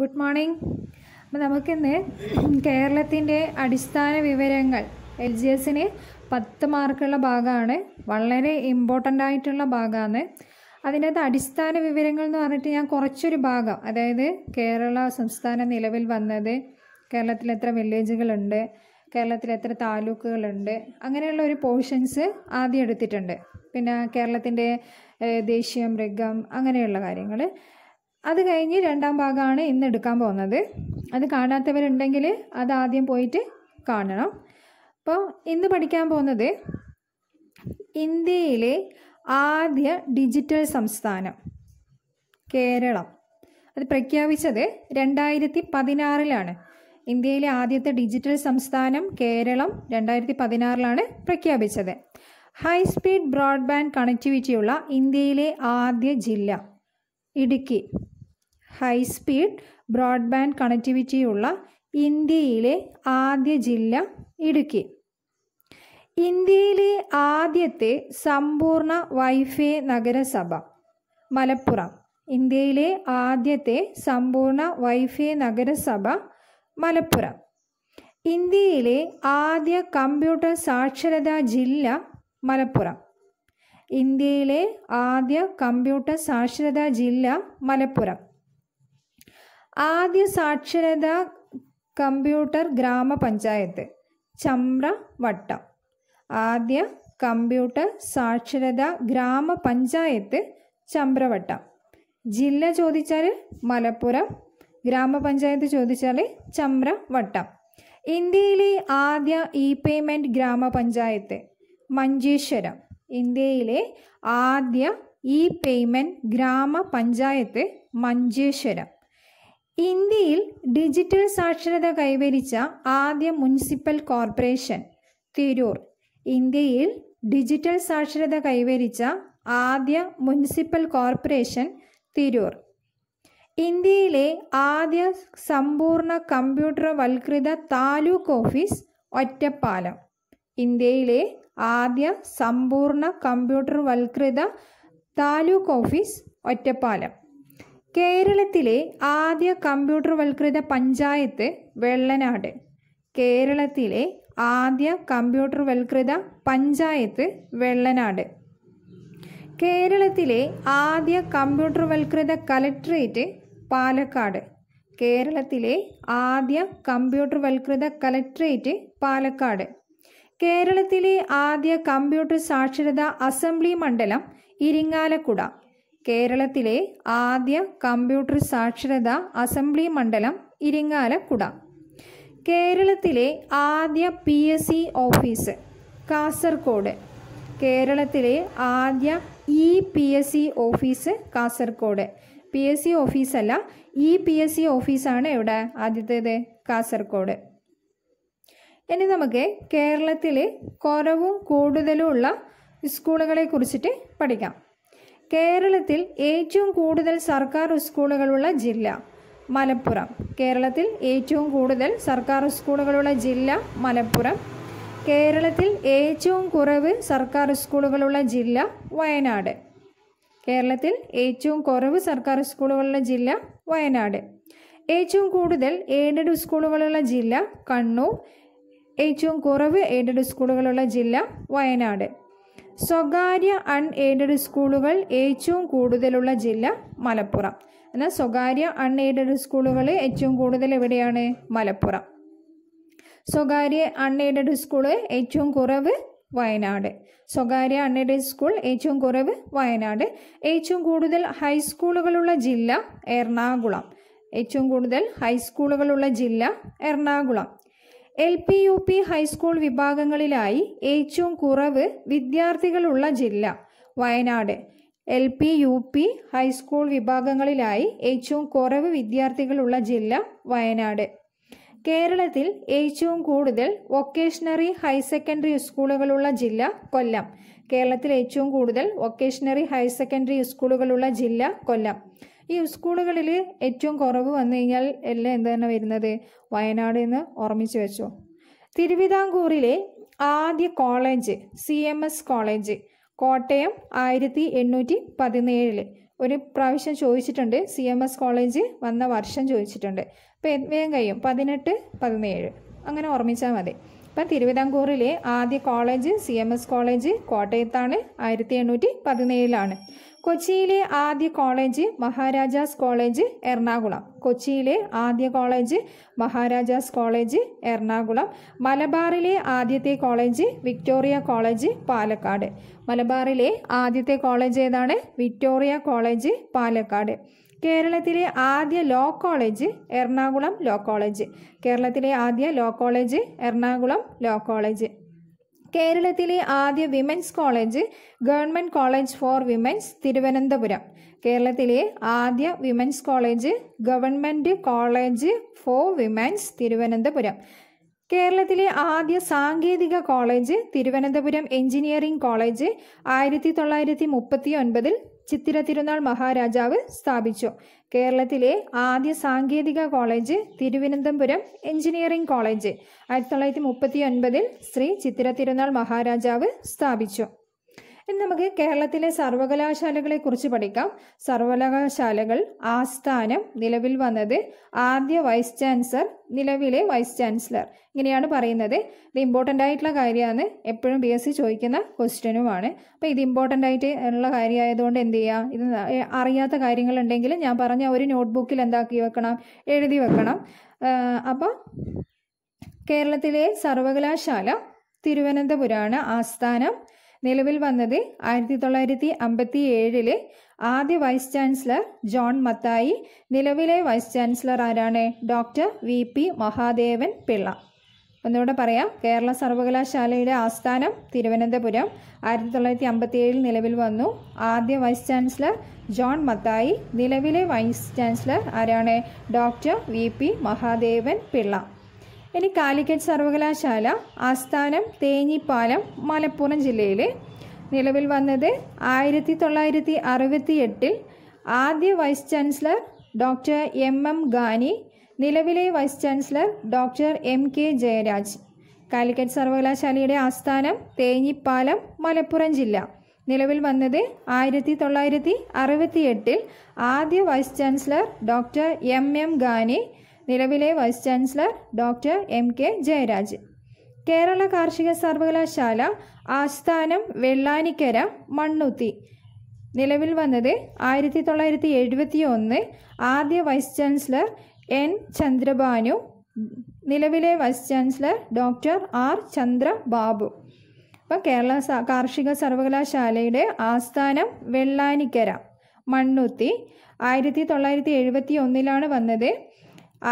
good morning അപ്പം നമുക്കിന്ന് കേരളത്തിൻ്റെ അടിസ്ഥാന വിവരങ്ങൾ എൽ ജി എസിന് പത്ത് മാർക്കുള്ള ഭാഗമാണ് വളരെ ഇമ്പോർട്ടൻ്റ് ആയിട്ടുള്ള ഭാഗമാണ് അതിനകത്ത് അടിസ്ഥാന വിവരങ്ങൾ എന്ന് പറഞ്ഞിട്ട് ഞാൻ കുറച്ചൊരു ഭാഗം അതായത് കേരള സംസ്ഥാനം നിലവിൽ വന്നത് കേരളത്തിൽ എത്ര വില്ലേജുകളുണ്ട് കേരളത്തിൽ എത്ര താലൂക്കുകളുണ്ട് അങ്ങനെയുള്ള ഒരു പോർഷൻസ് ആദ്യം എടുത്തിട്ടുണ്ട് പിന്നെ കേരളത്തിൻ്റെ ദേശീയ മൃഗം അങ്ങനെയുള്ള കാര്യങ്ങൾ അത് കഴിഞ്ഞ് രണ്ടാം ഭാഗമാണ് ഇന്ന് എടുക്കാൻ പോകുന്നത് അത് കാണാത്തവരുണ്ടെങ്കിൽ അത് ആദ്യം പോയിട്ട് കാണണം അപ്പോൾ ഇന്ന് പഠിക്കാൻ പോകുന്നത് ഇന്ത്യയിലെ ആദ്യ ഡിജിറ്റൽ സംസ്ഥാനം കേരളം അത് പ്രഖ്യാപിച്ചത് രണ്ടായിരത്തി പതിനാറിലാണ് ഇന്ത്യയിലെ ആദ്യത്തെ ഡിജിറ്റൽ സംസ്ഥാനം കേരളം രണ്ടായിരത്തി പതിനാറിലാണ് പ്രഖ്യാപിച്ചത് ഹൈ സ്പീഡ് ബ്രോഡ്ബാൻഡ് കണക്ടിവിറ്റിയുള്ള ഇന്ത്യയിലെ ആദ്യ ജില്ല ഇടുക്കി ഹൈ സ്പീഡ് ബ്രോഡ്ബാൻഡ് കണക്ടിവിറ്റിയുള്ള ഇന്ത്യയിലെ ആദ്യ ജില്ല ഇടുക്കി ഇന്ത്യയിലെ ആദ്യത്തെ സമ്പൂർണ്ണ വൈഫൈ നഗരസഭ മലപ്പുറം ഇന്ത്യയിലെ ആദ്യത്തെ സമ്പൂർണ്ണ വൈഫൈ നഗരസഭ മലപ്പുറം ഇന്ത്യയിലെ ആദ്യ കമ്പ്യൂട്ടർ സാക്ഷരതാ ജില്ല മലപ്പുറം ഇന്ത്യയിലെ ആദ്യ കമ്പ്യൂട്ടർ സാക്ഷരതാ ജില്ല മലപ്പുറം ആദ്യ സാക്ഷരത കമ്പ്യൂട്ടർ ഗ്രാമപഞ്ചായത്ത് ചമ്ര വട്ടം ആദ്യ കമ്പ്യൂട്ടർ സാക്ഷരത ഗ്രാമപഞ്ചായത്ത് ചമ്രവട്ടം ജില്ല ചോദിച്ചാൽ മലപ്പുറം ഗ്രാമപഞ്ചായത്ത് ചോദിച്ചാൽ ചമ്ര വട്ടം ഇന്ത്യയിലെ ആദ്യ ഇ പേയ്മെൻറ്റ് ഗ്രാമപഞ്ചായത്ത് മഞ്ചേശ്വരം ഇന്ത്യയിലെ ആദ്യ ഇ പേയ്മെൻറ്റ് ഗ്രാമപഞ്ചായത്ത് മഞ്ചേശ്വരം ഇന്ത്യയിൽ ഡിജിറ്റൽ സാക്ഷരത കൈവരിച്ച ആദ്യ മുനിസിപ്പൽ കോർപ്പറേഷൻ തിരൂർ ഇന്ത്യയിൽ ഡിജിറ്റൽ സാക്ഷരത കൈവരിച്ച ആദ്യ മുനിസിപ്പൽ കോർപ്പറേഷൻ തിരൂർ ഇന്ത്യയിലെ ആദ്യ സമ്പൂർണ്ണ കമ്പ്യൂട്ടർവൽകൃത താലൂക്ക് ഓഫീസ് ഒറ്റപ്പാലം ഇന്ത്യയിലെ ആദ്യ സമ്പൂർണ്ണ കമ്പ്യൂട്ടർവൽകൃത താലൂക്ക് ഓഫീസ് ഒറ്റപ്പാലം കേരളത്തിലെ ആദ്യ കമ്പ്യൂട്ടർവൽകൃത പഞ്ചായത്ത് വെള്ളനാട് കേരളത്തിലെ ആദ്യ കമ്പ്യൂട്ടർവൽകൃത പഞ്ചായത്ത് വെള്ളനാട് കേരളത്തിലെ ആദ്യ കമ്പ്യൂട്ടർവൽകൃത കലക്ട്രേറ്റ് പാലക്കാട് കേരളത്തിലെ ആദ്യ കമ്പ്യൂട്ടർവൽകൃത കലക്ട്രേറ്റ് പാലക്കാട് കേരളത്തിലെ ആദ്യ കമ്പ്യൂട്ടർ സാക്ഷരതാ അസംബ്ലി മണ്ഡലം ഇരിങ്ങാലക്കുട കേരളത്തിലെ ആദ്യ കമ്പ്യൂട്ടർ സാക്ഷരത അസംബ്ലി മണ്ഡലം ഇരിങ്ങാലക്കുട കേരളത്തിലെ ആദ്യ P S C office Kasaragod കേരളത്തിലെ ആദ്യ E P S C office Kasaragod P S C ഓഫീസല്ല ഇ പി എസ് സി ഓഫീസാണ് എവിടെ ആദ്യത്തേത് കാസർഗോഡ് ഇനി നമുക്ക് കേരളത്തിലെ കുറവും കൂടുതലും ഉള്ള സ്കൂളുകളെ കുറിച്ചിട്ട് പഠിക്കാം കേരളത്തിൽ ഏറ്റവും കൂടുതൽ സർക്കാർ സ്കൂളുകളുള്ള ജില്ല മലപ്പുറം കേരളത്തിൽ ഏറ്റവും കൂടുതൽ സർക്കാർ സ്കൂളുകളുള്ള ജില്ല മലപ്പുറം കേരളത്തിൽ ഏറ്റവും കുറവ് സർക്കാർ സ്കൂളുകളുള്ള ജില്ല വയനാട് കേരളത്തിൽ ഏറ്റവും കുറവ് സർക്കാർ സ്കൂളുകളുള്ള ജില്ല വയനാട് ഏറ്റവും കൂടുതൽ എയ്ഡഡ് സ്കൂളുകളുള്ള ജില്ല കണ്ണൂർ ഏറ്റവും കുറവ് എയ്ഡഡ് സ്കൂളുകളുള്ള ജില്ല വയനാട് സ്വകാര്യ അൺഎയ്ഡഡ് സ്കൂളുകൾ ഏറ്റവും കൂടുതലുള്ള ജില്ല മലപ്പുറം എന്നാൽ സ്വകാര്യ അൺഎയ്ഡഡ് സ്കൂളുകൾ ഏറ്റവും കൂടുതൽ എവിടെയാണ് മലപ്പുറം സ്വകാര്യ അൺഎയ്ഡഡ് സ്കൂള് ഏറ്റവും കുറവ് വയനാട് സ്വകാര്യ അൺഎയ്ഡഡ് സ്കൂൾ ഏറ്റവും കുറവ് വയനാട് ഏറ്റവും കൂടുതൽ ഹൈസ്കൂളുകളുള്ള ജില്ല എറണാകുളം ഏറ്റവും കൂടുതൽ ഹൈസ്കൂളുകളുള്ള ജില്ല Ernakulam L P U P high school വിഭാഗങ്ങളിലായി ഏറ്റവും കുറവ് വിദ്യാർത്ഥികളുള്ള ജില്ല Wayanad L P U P high school വിഭാഗങ്ങളിലായി ഏറ്റവും കുറവ് വിദ്യാർത്ഥികളുള്ള ജില്ല വയനാട് കേരളത്തിൽ ഏറ്റവും കൂടുതൽ വൊക്കേഷണറി ഹയർ സെക്കൻഡറി സ്കൂളുകളുള്ള ജില്ല കൊല്ലം കേരളത്തിൽ ഏറ്റവും കൂടുതൽ വൊക്കേഷണറി ഹയർ സെക്കൻഡറി സ്കൂളുകളുള്ള ജില്ല കൊല്ലം ഈ സ്കൂളുകളിൽ ഏറ്റവും കുറവ് വന്നു കഴിഞ്ഞാൽ എല്ലാം എന്ത് തന്നെ വരുന്നത് വയനാട് എന്ന് ഓർമ്മിച്ച് വെച്ചോ തിരുവിതാംകൂറിലെ ആദ്യ college C M S college Kottayam ആയിരത്തി എണ്ണൂറ്റി പതിനേഴില് ഒരു പ്രാവശ്യം ചോദിച്ചിട്ടുണ്ട് സി എം എസ് കോളേജ് വന്ന വർഷം ചോദിച്ചിട്ടുണ്ട് അപ്പം വേഗം കഴിയും പതിനെട്ട് പതിനേഴ് അങ്ങനെ ഓർമ്മിച്ചാൽ മതി അപ്പം തിരുവിതാംകൂറിലെ ആദ്യ college C M S college കോട്ടയത്താണ് ആയിരത്തി എണ്ണൂറ്റി പതിനേഴിലാണ് കൊച്ചിയിലെ ആദ്യ കോളേജ് മഹാരാജാസ് കോളേജ് എറണാകുളം കൊച്ചിയിലെ ആദ്യ കോളേജ് മഹാരാജാസ് കോളേജ് എറണാകുളം മലബാറിലെ ആദ്യത്തെ കോളേജ് വിക്ടോറിയ കോളേജ് പാലക്കാട് മലബാറിലെ ആദ്യത്തെ കോളേജ് ഏതാണ് വിക്ടോറിയ കോളേജ് പാലക്കാട് കേരളത്തിലെ ആദ്യ law college Ernakulam law college കേരളത്തിലെ ആദ്യ law college Ernakulam law college കേരളത്തിലെ ആദ്യ women's college government college for women's Thiruvananthapuram കേരളത്തിലെ ആദ്യ women's college government college for women's Thiruvananthapuram കേരളത്തിലെ ആദ്യ സാങ്കേതിക കോളേജ് തിരുവനന്തപുരം എഞ്ചിനീയറിംഗ് കോളേജ് ആയിരത്തി തൊള്ളായിരത്തി മുപ്പത്തി ഒൻപതിൽ ചിത്തിര തിരുനാൾ മഹാരാജാവ് സ്ഥാപിച്ചു കേരളത്തിലെ ആദ്യ സാങ്കേതിക കോളേജ് തിരുവനന്തപുരം എഞ്ചിനീയറിംഗ് കോളേജ് ആയിരത്തി തൊള്ളായിരത്തി മുപ്പത്തി ഒൻപതിൽ ശ്രീ ചിത്തിര തിരുനാൾ മഹാരാജാവ് സ്ഥാപിച്ചു ഇനി നമുക്ക് കേരളത്തിലെ സർവകലാശാലകളെ കുറിച്ച് പഠിക്കാം സർവകലാശാലകൾ ആസ്ഥാനം നിലവിൽ വന്നത് ആദ്യ വൈസ് ചാൻസലർ നിലവിലെ വൈസ് ചാൻസലർ ഇങ്ങനെയാണ് പറയുന്നത് ഇത് ഇമ്പോർട്ടൻ്റ് ആയിട്ടുള്ള കാര്യമാണ് എപ്പോഴും ബി എസ് സി ചോദിക്കുന്ന ക്വസ്റ്റ്യനുമാണ് അപ്പോൾ ഇത് ഇമ്പോർട്ടൻ്റ് ആയിട്ട് ഉള്ള കാര്യമായതുകൊണ്ട് എന്ത് ചെയ്യുക ഇത് അറിയാത്ത കാര്യങ്ങളുണ്ടെങ്കിൽ ഞാൻ പറഞ്ഞ ഒരു നോട്ട്ബുക്കിൽ എന്താക്കി വെക്കണം എഴുതി വെക്കണം അപ്പോൾ കേരളത്തിലെ സർവകലാശാല തിരുവനന്തപുരമാണ് ആസ്ഥാനം നിലവിൽ വന്നത് ആയിരത്തി തൊള്ളായിരത്തി അമ്പത്തി ഏഴില് ആദ്യ വൈസ് ചാൻസലർ ജോൺ മത്തായി നിലവിലെ വൈസ് ചാൻസലർ ആരാണ് doctor V P Mahadevan Pillai ഒന്നുകൂടെ പറയാം കേരള സർവകലാശാലയുടെ ആസ്ഥാനം തിരുവനന്തപുരം ആയിരത്തി തൊള്ളായിരത്തി ഏഴിൽ നിലവിൽ വന്നു ആദ്യ വൈസ് ചാൻസലർ ജോൺ മത്തായി നിലവിലെ വൈസ് ചാൻസലർ ആരാണ് doctor V P Mahadevan Pillai ഇനി കാലിക്കറ്റ് സർവകലാശാല ആസ്ഥാനം തേഞ്ഞിപ്പാലം മലപ്പുറം ജില്ലയിൽ നിലവിൽ വന്നത് ആയിരത്തി തൊള്ളായിരത്തി അറുപത്തി എട്ടിൽ ആദ്യ vice chancellor doctor M M Gani നിലവിലെ vice chancellor doctor M K Jayaraj Calicut സർവകലാശാലയുടെ ആസ്ഥാനം തേഞ്ഞിപ്പാലം മലപ്പുറം ജില്ല നിലവിൽ വന്നത് ആയിരത്തി തൊള്ളായിരത്തി അറുപത്തി എട്ടിൽ ആദ്യ vice chancellor doctor M M Gani നിലവിലെ vice chancellor doctor M K Jayaraj Kerala കാർഷിക സർവകലാശാല ആസ്ഥാനം വെള്ളാനിക്കര മണ്ണുത്തി നിലവിൽ വന്നത് ആയിരത്തി തൊള്ളായിരത്തി എഴുപത്തി ഒന്ന് ആദ്യ വൈസ് ചാൻസലർ എൻ ചന്ദ്രബാനു നിലവിലെ vice chancellor doctor R Chandrababu അപ്പോൾ കേരള കാർഷിക സർവകലാശാലയുടെ ആസ്ഥാനം വെള്ളാനിക്കര മണ്ണുത്തി ആയിരത്തി തൊള്ളായിരത്തി എഴുപത്തി ഒന്നിലാണ് വന്നത്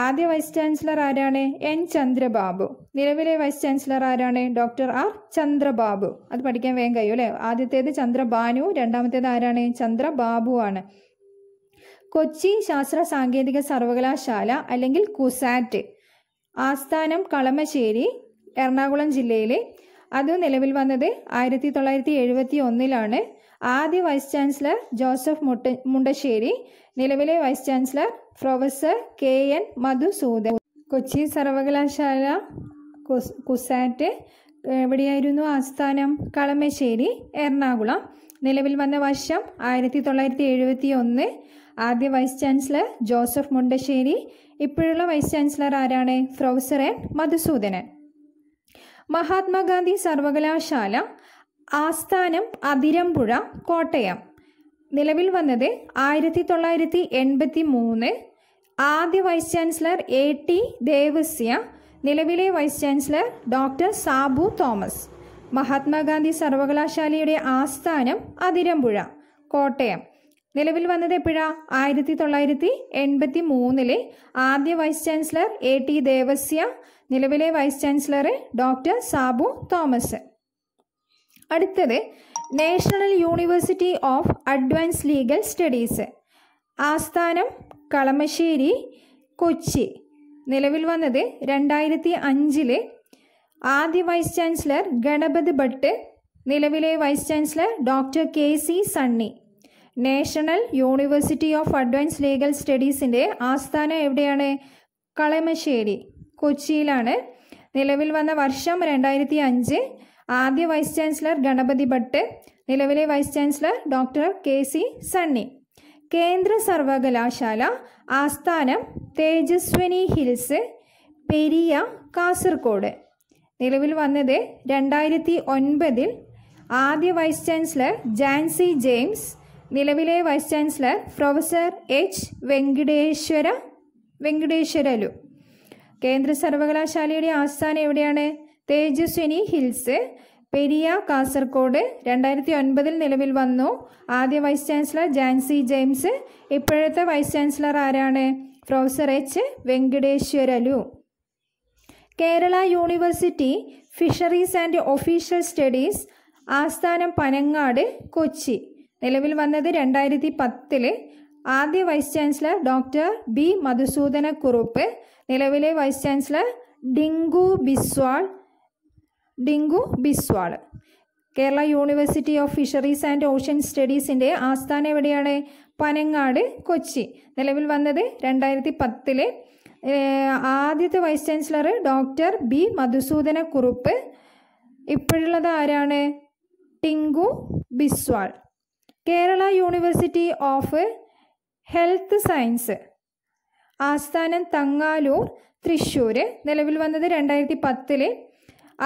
ആദ്യ വൈസ് ചാൻസലർ ആരാണ് എൻ ചന്ദ്രബാബു നിലവിലെ വൈസ് ചാൻസലർ ആരാണ് ഡോക്ടർ ആർ ചന്ദ്രബാബു അത് പഠിക്കാൻ വേഗം കഴിയും അല്ലേ ആദ്യത്തേത് ചന്ദ്രബാനു രണ്ടാമത്തേത് ആരാണ് ചന്ദ്രബാബു ആണ് കൊച്ചി ശാസ്ത്ര സാങ്കേതിക സർവകലാശാല അല്ലെങ്കിൽ കുസാറ്റ് ആസ്ഥാനം കളമശ്ശേരി എറണാകുളം ജില്ലയിലെ അത് നിലവിൽ വന്നത് ആയിരത്തി തൊള്ളായിരത്തി എഴുപത്തി ഒന്നിലാണ് ആദ്യ വൈസ് ചാൻസലർ ജോസഫ് മുട്ട മുണ്ടശ്ശേരി നിലവിലെ vice chancellor professor K N Madhusudan Kochi സർവകലാശാല കുസാറ്റ് എവിടെയായിരുന്നു ആസ്ഥാനം കളമശ്ശേരി എറണാകുളം നിലവിൽ വന്ന വർഷം ആയിരത്തി തൊള്ളായിരത്തി എഴുപത്തി ഒന്ന് ആദ്യ വൈസ് ചാൻസലർ ജോസഫ് മുണ്ടശ്ശേരി ഇപ്പോഴുള്ള വൈസ് ചാൻസലർ ആരാണ് പ്രൊഫസർ എൻ മധുസൂദനൻ മഹാത്മാഗാന്ധി സർവകലാശാല ആസ്ഥാനം അതിരമ്പുഴ കോട്ടയം നിലവിൽ വന്നത് ആയിരത്തി തൊള്ളായിരത്തി എൺപത്തി മൂന്ന് ആദ്യ vice chancellor A T Devasia നിലവിലെ vice chancellor doctor Sabu Thomas Mahatma Gandhi സർവകലാശാലയുടെ ആസ്ഥാനം അതിരമ്പുഴ കോട്ടയം നിലവിൽ വന്നത് എപ്പോഴാ ആയിരത്തി തൊള്ളായിരത്തി എൺപത്തി മൂന്നിലെ ആദ്യ vice chancellor A T Devasia നിലവിലെ vice chancellor doctor Sabu Thomas അടുത്തത് national university of advance legal studies ആസ്ഥാനം കളമശ്ശേരി കൊച്ചി നിലവിൽ വന്നത് രണ്ടായിരത്തി അഞ്ചില് ആദ്യ വൈസ് ചാൻസലർ ഗണപത് ഭട്ട് നിലവിലെ vice chancellor doctor K C Sunny national university of advance legal സ്റ്റഡീസിൻ്റെ ആസ്ഥാനം എവിടെയാണ് കളമശ്ശേരി കൊച്ചിയിലാണ് നിലവിൽ വന്ന വർഷം രണ്ടായിരത്തി അഞ്ച് ആദ്യ വൈസ് ചാൻസലർ ഗണപതി ഭട്ട് നിലവിലെ vice chancellor doctor K C Sunny കേന്ദ്ര സർവകലാശാല ആസ്ഥാനം തേജസ്വിനി ഹിൽസ് പെരിയ കാസർഗോഡ് നിലവിൽ വന്നത് രണ്ടായിരത്തി ഒൻപതിൽ ആദ്യ വൈസ് ചാൻസലർ ജാൻസി ജെയിംസ് നിലവിലെ vice chancellor professor H Venkateswara Venkateswarlu കേന്ദ്ര സർവകലാശാലയുടെ ആസ്ഥാനം എവിടെയാണ് തേജസ്വിനി ഹിൽസ് പെരിയ കാസർഗോഡ് രണ്ടായിരത്തി ഒൻപതിൽ നിലവിൽ വന്നു ആദ്യ വൈസ് ചാൻസലർ ജാൻസി ജെയിംസ് ഇപ്പോഴത്തെ വൈസ് ചാൻസലർ ആരാണ് professor H Venkateswarlu Kerala university fisheries and official studies ആസ്ഥാനം പനങ്ങാട് കൊച്ചി നിലവിൽ വന്നത് രണ്ടായിരത്തി പത്തില് ആദ്യ vice chancellor doctor B Madhusudana Kurup നിലവിലെ vice chancellor Dinku Biswal Dinku Biswal Kerala university of fisheries and ocean സ്റ്റഡീസിൻ്റെ ആസ്ഥാനം എവിടെയാണ് പനങ്ങാട് കൊച്ചി നിലവിൽ വന്നത് രണ്ടായിരത്തി പത്തിലെ ആദ്യത്തെ vice chancellor doctor B Madhusudana Kurup ഇപ്പോഴുള്ളത് ആരാണ് Tinku Biswal Kerala university of health science ആസ്ഥാനം തങ്ങാലൂർ തൃശ്ശൂർ നിലവിൽ വന്നത് രണ്ടായിരത്തി പത്തിലെ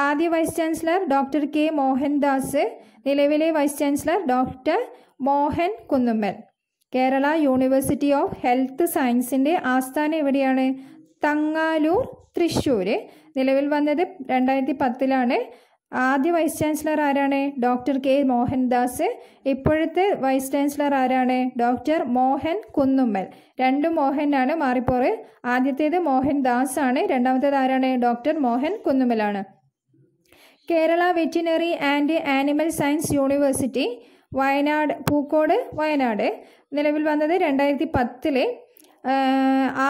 ആദ്യ vice chancellor doctor K Mohandas നിലവിലെ vice chancellor doctor Mohan Kunnummal Kerala university of health സയൻസിൻ്റെ ആസ്ഥാനം എവിടെയാണ് തങ്ങാലൂർ തൃശ്ശൂർ നിലവിൽ വന്നത് രണ്ടായിരത്തി പത്തിലാണ് ആദ്യ വൈസ് ചാൻസലർ ആരാണ് ഡോക്ടർ കെ മോഹൻദാസ് ഇപ്പോഴത്തെ വൈസ് ചാൻസലർ ആരാണ് ഡോക്ടർ മോഹൻ കുന്നുമ്മൽ രണ്ടും മോഹനാണ് മാറിപ്പോറ് ആദ്യത്തേത് മോഹൻദാസ് ആണ് രണ്ടാമത്തേത് ആരാണ് ഡോക്ടർ മോഹൻ കുന്നുമ്മലാണ് Kerala veterinary and animal science university Wayanad Pookode Wayanad നിലവിൽ വന്നത് രണ്ടായിരത്തി പത്തിലെ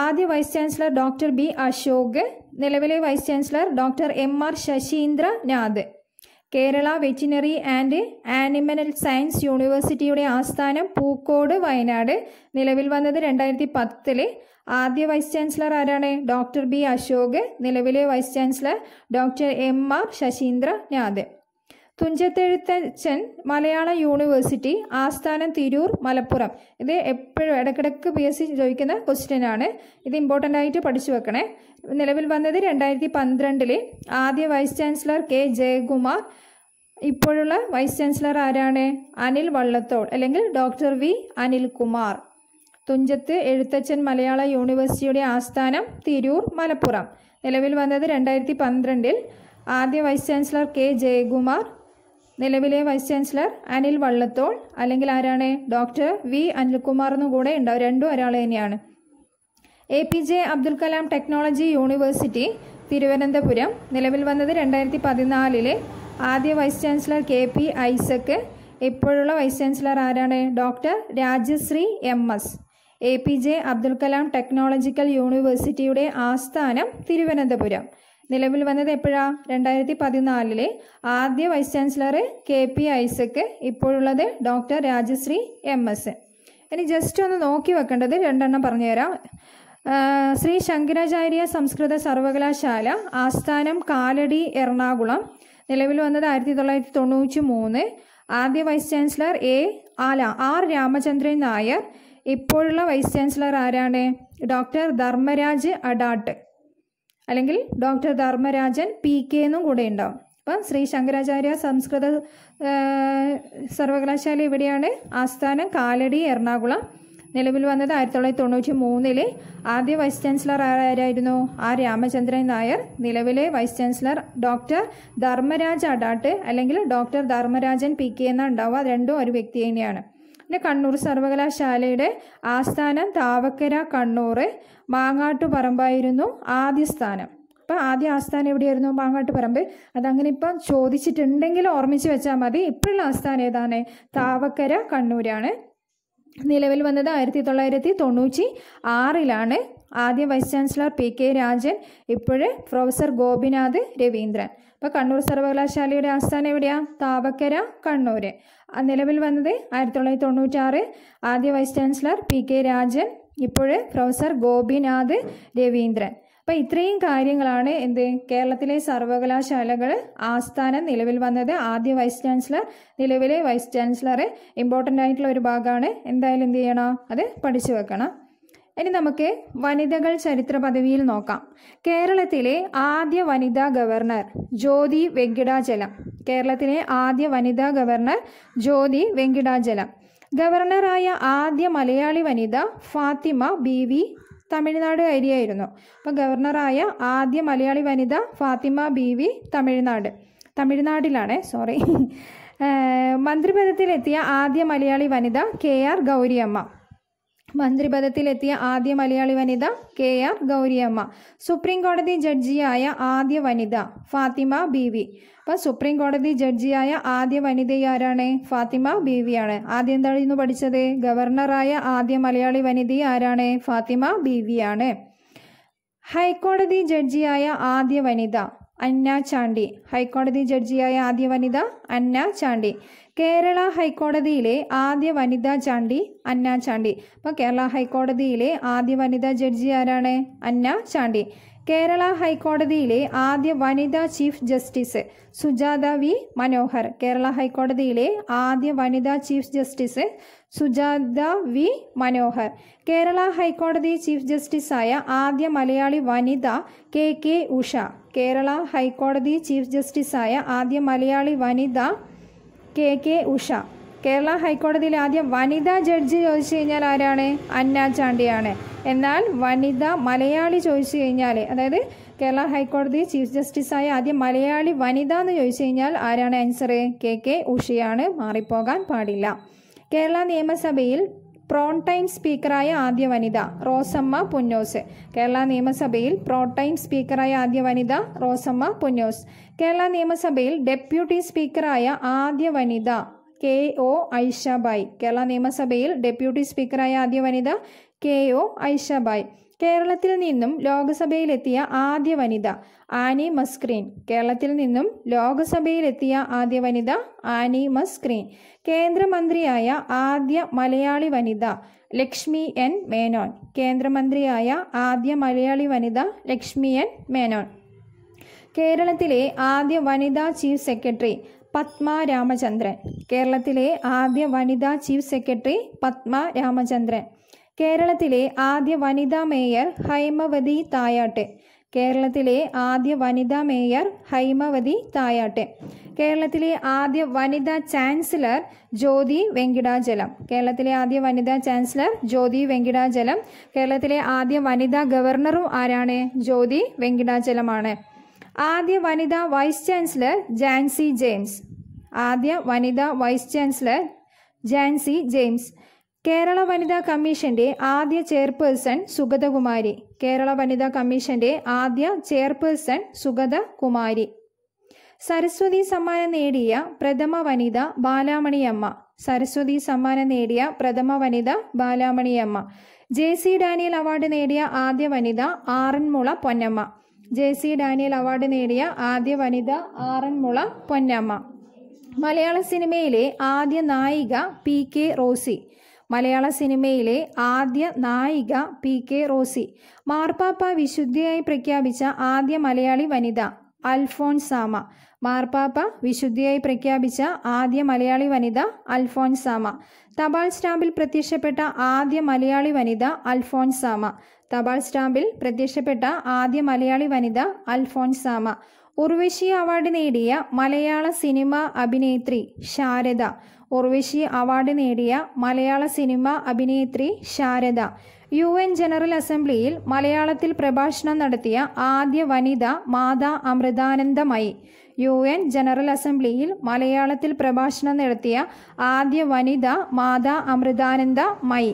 ആദ്യ vice chancellor doctor B Ashok നിലവിലെ vice chancellor doctor M R Sasindranath Kerala veterinary and animal science യൂണിവേഴ്സിറ്റിയുടെ ആസ്ഥാനം പൂക്കോട് വയനാട് നിലവിൽ വന്നത് രണ്ടായിരത്തി പത്തിൽ ആദ്യ വൈസ് ചാൻസലർ ആരാണ് ഡോക്ടർ ബി അശോക് നിലവിലെ vice chancellor doctor M R Sasindranath Thunchathezhuthachan Malayala university ആസ്ഥാനം തിരൂർ മലപ്പുറം ഇത് എപ്പോഴും ഇടക്കിടക്ക് പി എസ് സി ചോദിക്കുന്ന ക്വസ്റ്റ്യൻ ആണ് ഇത് ഇമ്പോർട്ടൻ്റ് ആയിട്ട് പഠിച്ചു വെക്കണേ നിലവിൽ വന്നത് രണ്ടായിരത്തി പന്ത്രണ്ടിൽ ആദ്യ വൈസ് ചാൻസലർ കെ ജയകുമാർ ഇപ്പോഴുള്ള വൈസ് ചാൻസലർ ആരാണ് അനിൽ വള്ളത്തോൾ അല്ലെങ്കിൽ ഡോക്ടർ വി അനിൽകുമാർ തുഞ്ചത്ത് എഴുത്തച്ഛൻ മലയാള യൂണിവേഴ്സിറ്റിയുടെ ആസ്ഥാനം തിരൂർ മലപ്പുറം നിലവിൽ വന്നത് രണ്ടായിരത്തി പന്ത്രണ്ടിൽ ആദ്യ വൈസ് ചാൻസലർ കെ ജയകുമാർ നിലവിലെ വൈസ് ചാൻസലർ അനിൽ വള്ളത്തോൾ അല്ലെങ്കിൽ ആരാണ് ഡോക്ടർ വി അനിൽകുമാർ എന്നും കൂടെ ഉണ്ടാവും രണ്ടും ഒരാൾ തന്നെയാണ് A P J Abdul Kalam technology university Thiruvananthapuram നിലവിൽ വന്നത് രണ്ടായിരത്തി പതിനാലിലെ ആദ്യ vice chancellor K P Isaac ഇപ്പോഴുള്ള വൈസ് ചാൻസലർ ആരാണ് doctor Rajasree M S A P J Abdul Kalam technological യൂണിവേഴ്സിറ്റിയുടെ ആസ്ഥാനം തിരുവനന്തപുരം നിലവിൽ വന്നത് എപ്പോഴാ രണ്ടായിരത്തി പതിനാലിലെ ആദ്യ vice chancellor K P Isaac ഇപ്പോഴുള്ളത് ഡോക്ടർ രാജശ്രീ എം എസ് ഇനി ജസ്റ്റ് ഒന്ന് നോക്കി വെക്കേണ്ടത് രണ്ടെണ്ണം പറഞ്ഞുതരാം ശ്രീ ശങ്കരാചാര്യ സംസ്കൃത സർവകലാശാല ആസ്ഥാനം കാലടി എറണാകുളം നിലവിൽ വന്നത് ആയിരത്തി തൊള്ളായിരത്തി തൊണ്ണൂറ്റി മൂന്ന് ആദ്യ വൈസ് ചാൻസലർ എ ആല ആർ രാമചന്ദ്രൻ നായർ ഇപ്പോഴുള്ള വൈസ് ചാൻസലർ ആരാണ് ഡോക്ടർ ധർമ്മരാജ് അഡാട്ട് അല്ലെങ്കിൽ ഡോക്ടർ ധർമ്മരാജൻ പി കെ എന്നും കൂടെ ഉണ്ടാവും അപ്പം ശ്രീ ശങ്കരാചാര്യ സംസ്കൃത സർവകലാശാല ഇവിടെയാണ് ആസ്ഥാനം കാലടി എറണാകുളം നിലവിൽ വന്നത് ആയിരത്തി തൊള്ളായിരത്തി തൊണ്ണൂറ്റി മൂന്നിലെ ആദ്യ വൈസ് ചാൻസലർ ആരായിരുന്നു ആർ രാമചന്ദ്രൻ നായർ നിലവിലെ vice chancellor doctor Dharmaraj Adat അല്ലെങ്കിൽ ഡോക്ടർ ധർമ്മരാജൻ പി കെ എന്നാണ് ഉണ്ടാവുക രണ്ടും ഒരു വ്യക്തി തന്നെയാണ് പിന്നെ കണ്ണൂർ സർവകലാശാലയുടെ ആസ്ഥാനം താവക്കര കണ്ണൂർ മാങ്ങാട്ടുപറമ്പായിരുന്നു ആദ്യ സ്ഥാനം അപ്പോൾ ആദ്യ ആസ്ഥാനം എവിടെയായിരുന്നു മാങ്ങാട്ടുപറമ്പ് അതങ്ങനെ ഇപ്പം ചോദിച്ചിട്ടുണ്ടെങ്കിൽ ഓർമ്മിച്ച് വെച്ചാൽ മതി ഇപ്പോഴുള്ള ആസ്ഥാനം ഏതാണ് താവക്കര കണ്ണൂരാണ് നിലവിൽ വന്നത് ആയിരത്തി തൊള്ളായിരത്തി തൊണ്ണൂറ്റി ആറിലാണ് ആദ്യ vice chancellor P K Rajan ഇപ്പോഴേ പ്രൊഫസർ ഗോപിനാഥ് രവീന്ദ്രൻ അപ്പോൾ കണ്ണൂർ സർവകലാശാലയുടെ ആസ്ഥാനം എവിടെയാണ് താവക്കര കണ്ണൂർ നിലവിൽ വന്നത് ആയിരത്തി തൊള്ളായിരത്തി തൊണ്ണൂറ്റാറ് ആദ്യ vice chancellor P K Rajan ഇപ്പോൾ പ്രൊഫസർ ഗോപിനാഥ് രവീന്ദ്രൻ അപ്പം ഇത്രയും കാര്യങ്ങളാണ് എന്ത് കേരളത്തിലെ സർവകലാശാലകൾ ആസ്ഥാനം നിലവിൽ വന്നത് ആദ്യ വൈസ് ചാൻസലർ നിലവിലെ വൈസ് ചാൻസലർ ഇമ്പോർട്ടൻ്റ് ആയിട്ടുള്ള ഒരു ഭാഗമാണ് എന്തായാലും എന്ത് ചെയ്യണം അത് പഠിച്ചു വെക്കണം ഇനി നമുക്ക് വനിതകൾ ചരിത്ര പദവിയിൽ നോക്കാം കേരളത്തിലെ ആദ്യ വനിതാ ഗവർണർ ജ്യോതി വെങ്കിടാചലം കേരളത്തിലെ ആദ്യ വനിതാ ഗവർണർ ജ്യോതി വെങ്കിടാചലം ഗവർണറായ ആദ്യ മലയാളി വനിത ഫാത്തിമ ബി വി തമിഴ്നാടുകാരിയായിരുന്നു അപ്പോൾ ഗവർണറായ ആദ്യ മലയാളി വനിത ഫാത്തിമ ബി വി തമിഴ്നാട് തമിഴ്നാടിലാണ് സോറി മന്ത്രിപദത്തിലെത്തിയ ആദ്യ മലയാളി വനിത കെ ആർ ഗൗരിയമ്മ മന്ത്രിപദത്തിലെത്തിയ ആദ്യ മലയാളി വനിത കെ ആർ ഗൗരിയമ്മ സുപ്രീം കോടതി ജഡ്ജിയായ ആദ്യ വനിത ഫാത്തിമ ബീവി അപ്പൊ സുപ്രീം കോടതി ജഡ്ജിയായ ആദ്യ വനിത ആരാണ് ഫാത്തിമ ബീവിയാണ് ആദ്യം എന്താണ് ഇന്ന് പഠിച്ചത് ഗവർണറായ ആദ്യ മലയാളി വനിത ആരാണ് ഫാത്തിമ ബീവിയാണ് ഹൈക്കോടതി ജഡ്ജിയായ ആദ്യ വനിത അന്ന ചാണ്ടി ഹൈക്കോടതി ജഡ്ജിയായ ആദ്യ വനിത അന്ന ചാണ്ടി കേരള ഹൈക്കോടതിയിലെ ആദ്യ വനിതാ ചാണ്ടി അന്ന ചാണ്ടി അപ്പോൾ കേരള ഹൈക്കോടതിയിലെ ആദ്യ വനിതാ ജഡ്ജി ആരാണ് അന്ന ചാണ്ടി കേരള ഹൈക്കോടതിയിലെ ആദ്യ വനിതാ chief justice Sujata V Manohar Kerala ഹൈക്കോടതിയിലെ ആദ്യ വനിതാ chief justice Sujata V Manohar Kerala ഹൈക്കോടതി ചീഫ് ജസ്റ്റിസായ ആദ്യ മലയാളി വനിത കെ കെ ഉഷ കേരള ഹൈക്കോടതി ചീഫ് ജസ്റ്റിസായ ആദ്യ മലയാളി വനിത കെ കെ ഉഷ കേരള ഹൈക്കോടതിയിൽ ആദ്യം വനിതാ ജഡ്ജി ചോദിച്ചു കഴിഞ്ഞാൽ ആരാണ് അന്ന ചാണ്ടിയാണ് എന്നാൽ വനിത മലയാളി ചോദിച്ചു കഴിഞ്ഞാൽ അതായത് കേരള ഹൈക്കോടതി ചീഫ് ജസ്റ്റിസായ ആദ്യം മലയാളി വനിത എന്ന് ചോദിച്ചു കഴിഞ്ഞാൽ ആരാണ് ആൻസർ കെ കെ ഉഷയാണ് മാറിപ്പോകാൻ പാടില്ല കേരള നിയമസഭയിൽ പ്രോൺടൈം സ്പീക്കറായ ആദ്യ വനിത റോസമ്മ പുന്നോസ് കേരള നിയമസഭയിൽ പ്രോടൈം സ്പീക്കറായ ആദ്യ വനിത റോസമ്മ പുന്നോസ് കേരള നിയമസഭയിൽ ഡെപ്യൂട്ടി സ്പീക്കറായ ആദ്യ വനിത കെ ഒ ഐഷബായ് കേരള നിയമസഭയിൽ ഡെപ്യൂട്ടി സ്പീക്കറായ ആദ്യ വനിത കെ ഒ ഐഷബായ് കേരളത്തിൽ നിന്നും ലോകസഭയിലെത്തിയ ആദ്യ വനിത ആനി മസ്ക്രീൻ കേരളത്തിൽ നിന്നും ലോകസഭയിലെത്തിയ ആദ്യ വനിത ആനി മസ്ക്രീൻ കേന്ദ്രമന്ത്രിയായ ആദ്യ മലയാളി വനിത ലക്ഷ്മി എൻ മേനോൻ കേന്ദ്രമന്ത്രിയായ ആദ്യ മലയാളി വനിത ലക്ഷ്മി എൻ മേനോൻ കേരളത്തിലെ ആദ്യ വനിതാ ചീഫ് സെക്രട്ടറി പത്മ രാമചന്ദ്രൻ കേരളത്തിലെ ആദ്യ വനിതാ ചീഫ് സെക്രട്ടറി പത്മ രാമചന്ദ്രൻ കേരളത്തിലെ ആദ്യ വനിതാ മേയർ ഹൈമവതി തായാട്ടെ കേരളത്തിലെ ആദ്യ വനിതാ മേയർ ഹൈമവതി തായാട്ടെ കേരളത്തിലെ ആദ്യ വനിതാ ചാൻസലർ ജ്യോതി വെങ്കിടാചലം കേരളത്തിലെ ആദ്യ വനിതാ ചാൻസലർ ജ്യോതി വെങ്കിടാചലം കേരളത്തിലെ ആദ്യ വനിതാ ഗവർണറും ആരാണ് ജ്യോതി വെങ്കിടാചലമാണ് ആദ്യ വനിതാ വൈസ് ചാൻസലർ ജാൻസി ജെയിംസ് ആദ്യ വനിതാ vice chancellor Jancy James Kerala വനിതാ കമ്മീഷന്റെ ആദ്യ ചെയർപേഴ്സൺ സുഗതകുമാരി കേരള വനിതാ കമ്മീഷന്റെ ആദ്യ ചെയർപേഴ്സൺ സുഗതകുമാരി സരസ്വതി സമ്മാനം നേടിയ പ്രഥമ വനിത ബാലാമണിയമ്മ സരസ്വതി സമ്മാനം നേടിയ പ്രഥമ വനിത Balamaniamma J C Daniel award നേടിയ ആദ്യ വനിത Aranmula Ponnamma J C Daniel award നേടിയ ആദ്യ വനിത ആറന്മുള പൊന്നമ്മ മലയാള സിനിമയിലെ ആദ്യ നായിക പി കെ റോസി മലയാള സിനിമയിലെ ആദ്യ നായിക പി കെ റോസി മാർപ്പാപ്പ വിശുദ്ധിയായി പ്രഖ്യാപിച്ച ആദ്യ മലയാളി വനിത അൽഫോൺസാമ മാർപ്പാപ്പ വിശുദ്ധിയായി പ്രഖ്യാപിച്ച ആദ്യ മലയാളി വനിത അൽഫോൺസാമ തപാൽ സ്റ്റാമ്പിൽ പ്രത്യക്ഷപ്പെട്ട ആദ്യ മലയാളി വനിത അൽഫോൻസാമ തപാൽ സ്റ്റാമ്പിൽ പ്രത്യക്ഷപ്പെട്ട ആദ്യ മലയാളി വനിത അൽഫോൻസാമ ഉർവശി അവാർഡ് നേടിയ മലയാള സിനിമ അഭിനേത്രി ശാരദ ഉർവശി അവാർഡ് നേടിയ മലയാള സിനിമ അഭിനേത്രി ശാരദ യു എൻ ജനറൽ അസംബ്ലിയിൽ മലയാളത്തിൽ പ്രഭാഷണം നടത്തിയ ആദ്യ വനിത Mata Amritanandamayi U N general അസംബ്ലിയിൽ മലയാളത്തിൽ പ്രഭാഷണം നടത്തിയ ആദ്യ വനിത മാതാ അമൃതാനന്ദ മൈ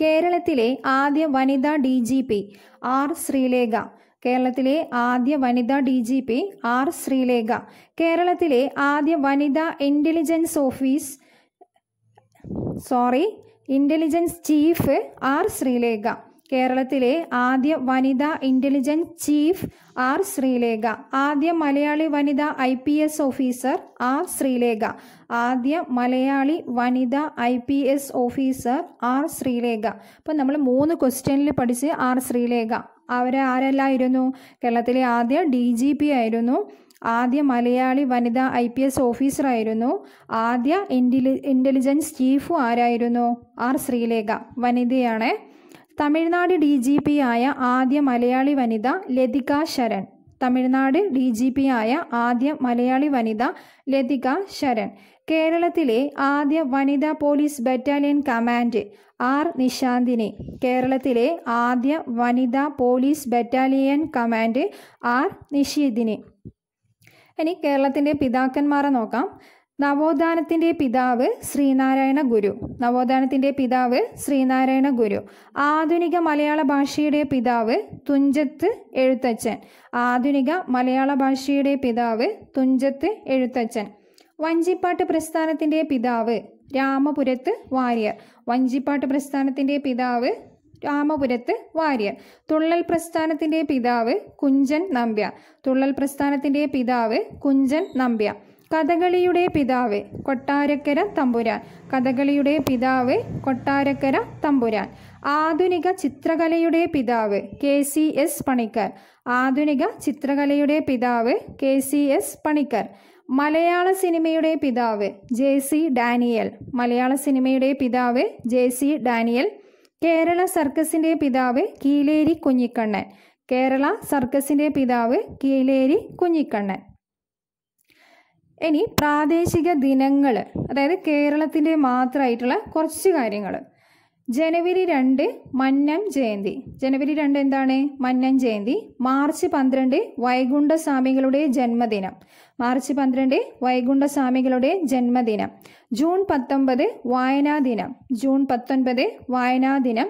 കേരളത്തിലെ ആദ്യ വനിതാ D G P R Sreelekha കേരളത്തിലെ ആദ്യ വനിതാ D G P R Sreelekha കേരളത്തിലെ ആദ്യ വനിതാ intelligence office sorry intelligence chief R Sreelekha കേരളത്തിലെ ആദ്യ വനിതാ ഇന്റലിജൻസ് ചീഫ് ആർ ശ്രീലേഖ ആദ്യ മലയാളി വനിതാ I P S officer R Sreelekha ആദ്യ മലയാളി വനിതാ I P S officer R Sreelekha അപ്പം നമ്മൾ മൂന്ന് ക്വസ്റ്റ്യനിൽ പഠിച്ച് ആർ ശ്രീലേഖ അവരെ ആരെല്ലായിരുന്നു കേരളത്തിലെ ആദ്യ ഡി ജി പി ആയിരുന്നു ആദ്യ മലയാളി വനിതാ ഐ പി എസ് ആയിരുന്നു ആദ്യ ഇൻ്റലി ഇൻ്റലിജൻസ് ചീഫും ആരായിരുന്നു ആർ ശ്രീലേഖ വനിതയാണേ തമിഴ്നാട് ഡി ജി പി ആയ ആദ്യ മലയാളി വനിത Latika Saran Tamil Nadu D G P ആയ ആദ്യ മലയാളി വനിത ലതിക ശരൺ കേരളത്തിലെ ആദ്യ വനിതാ പോലീസ് ബറ്റാലിയൻ കമാൻഡ് ആർ നിശാന്തിനെ കേരളത്തിലെ ആദ്യ വനിതാ പോലീസ് ബറ്റാലിയൻ കമാൻഡ് ആർ നിഷീദിനെ ഇനി കേരളത്തിൻ്റെ പിതാക്കന്മാരെ നോക്കാം നവോത്ഥാനത്തിൻ്റെ പിതാവ് ശ്രീനാരായണ ഗുരു നവോത്ഥാനത്തിൻ്റെ പിതാവ് ശ്രീനാരായണ ഗുരു ആധുനിക മലയാള ഭാഷയുടെ പിതാവ് തുഞ്ചത്ത് എഴുത്തച്ഛൻ ആധുനിക മലയാള ഭാഷയുടെ പിതാവ് തുഞ്ചത്ത് എഴുത്തച്ഛൻ വഞ്ചിപ്പാട്ട് പ്രസ്ഥാനത്തിൻ്റെ പിതാവ് രാമപുരത്ത് വാര്യർ വഞ്ചിപ്പാട്ട് പ്രസ്ഥാനത്തിൻ്റെ പിതാവ് രാമപുരത്ത് വാര്യർ തുള്ളൽ പ്രസ്ഥാനത്തിൻ്റെ പിതാവ് കുഞ്ചൻ നമ്പ്യ തുള്ളൽ പ്രസ്ഥാനത്തിൻ്റെ പിതാവ് കുഞ്ചൻ നമ്പ്യ കഥകളിയുടെ പിതാവ് കൊട്ടാരക്കര തമ്പുരാൻ കഥകളിയുടെ പിതാവ് കൊട്ടാരക്കര തമ്പുരാൻ ആധുനിക ചിത്രകലയുടെ പിതാവ് കെ സി എസ് പണിക്കർ ആധുനിക ചിത്രകലയുടെ പിതാവ് കെ സി എസ് പണിക്കർ മലയാള സിനിമയുടെ പിതാവ് ജെ സി ഡാനിയൽ മലയാള സിനിമയുടെ പിതാവ് ജെ സി ഡാനിയൽ കേരള സർക്കസിൻ്റെ പിതാവ് കീലേരി കുഞ്ഞിക്കണ്ണൻ കേരള സർക്കസിൻ്റെ പിതാവ് കീലേരി കുഞ്ഞിക്കണ്ണൻ ഇനി പ്രാദേശിക ദിനങ്ങൾ അതായത് കേരളത്തിൻ്റെ മാത്രമായിട്ടുള്ള കുറച്ച് കാര്യങ്ങൾ ജനുവരി രണ്ട് മന്നം ജയന്തി ജനുവരി രണ്ട് എന്താണ് മന്നം ജയന്തി മാർച്ച് പന്ത്രണ്ട് വൈകുണ്ഠസ്വാമികളുടെ ജന്മദിനം മാർച്ച് പന്ത്രണ്ട് വൈകുണ്ഠസ്വാമികളുടെ ജന്മദിനം ജൂൺ പത്തൊൻപത് വായനാ ദിനം ജൂൺ പത്തൊൻപത് വായനാ ദിനം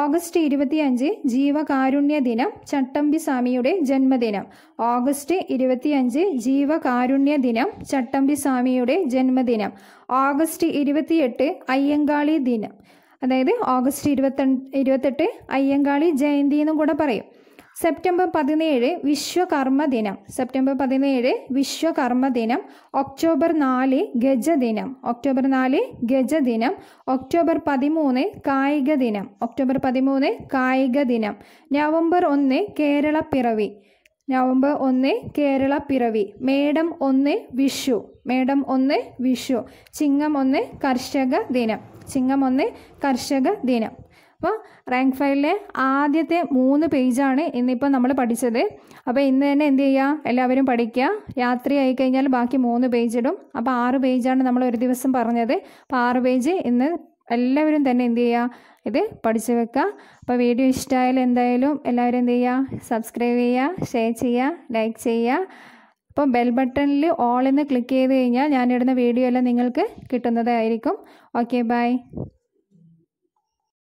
ഓഗസ്റ്റ് ഇരുപത്തിയഞ്ച് ജീവകാരുണ്യ ദിനം ചട്ടമ്പി സ്വാമിയുടെ ജന്മദിനം ഓഗസ്റ്റ് ഇരുപത്തിയഞ്ച് ജീവകാരുണ്യ ദിനം ചട്ടമ്പി സ്വാമിയുടെ ജന്മദിനം ഓഗസ്റ്റ് ഇരുപത്തിയെട്ട് അയ്യങ്കാളി ദിനം അതായത് ഓഗസ്റ്റ് ഇരുപത്തി ഇരുപത്തെട്ട് അയ്യങ്കാളി ജയന്തി എന്നും കൂടെ പറയും സെപ്റ്റംബർ പതിനേഴ് വിശ്വകർമ്മ ദിനം സെപ്റ്റംബർ പതിനേഴ് വിശ്വകർമ്മ ദിനം ഒക്ടോബർ നാല് ഗജ ദിനം ഒക്ടോബർ നാല് ഗജ ദിനം ഒക്ടോബർ പതിമൂന്ന് കായിക ദിനം ഒക്ടോബർ പതിമൂന്ന് കായിക ദിനം നവംബർ ഒന്ന് കേരള പിറവി നവംബർ ഒന്ന് കേരള പിറവി മേടം ഒന്ന് വിഷു മേടം ഒന്ന് വിഷു ചിങ്ങം ഒന്ന് കർഷക ദിനം ചിങ്ങം ഒന്ന് കർഷക ദിനം അപ്പോൾ റാങ്ക് ഫയലിലെ ആദ്യത്തെ മൂന്ന് പേജാണ് ഇന്നിപ്പോൾ നമ്മൾ പഠിച്ചത് അപ്പോൾ ഇന്ന് തന്നെ എന്ത് ചെയ്യുക എല്ലാവരും പഠിക്കുക രാത്രി ആയി കഴിഞ്ഞാൽ ബാക്കി മൂന്ന് പേജ് ഇടും അപ്പോൾ ആറ് പേജാണ് നമ്മൾ ഒരു ദിവസം പറഞ്ഞത് അപ്പോൾ ആറ് പേജ് ഇന്ന് എല്ലാവരും തന്നെ എന്ത് ചെയ്യുക ഇത് പഠിച്ചു വെക്കുക അപ്പോൾ വീഡിയോ ഇഷ്ടമായാലും എന്തായാലും എല്ലാവരും എന്ത് ചെയ്യുക സബ്സ്ക്രൈബ് ചെയ്യുക ഷെയർ ചെയ്യുക ലൈക്ക് ചെയ്യുക അപ്പോൾ ബെൽ ബട്ടണിൽ ഓൾ എന്ന് ക്ലിക്ക് ചെയ്ത് കഴിഞ്ഞാൽ ഞാനിടുന്ന വീഡിയോ എല്ലാം നിങ്ങൾക്ക് കിട്ടുന്നതായിരിക്കും ഓക്കെ ബൈ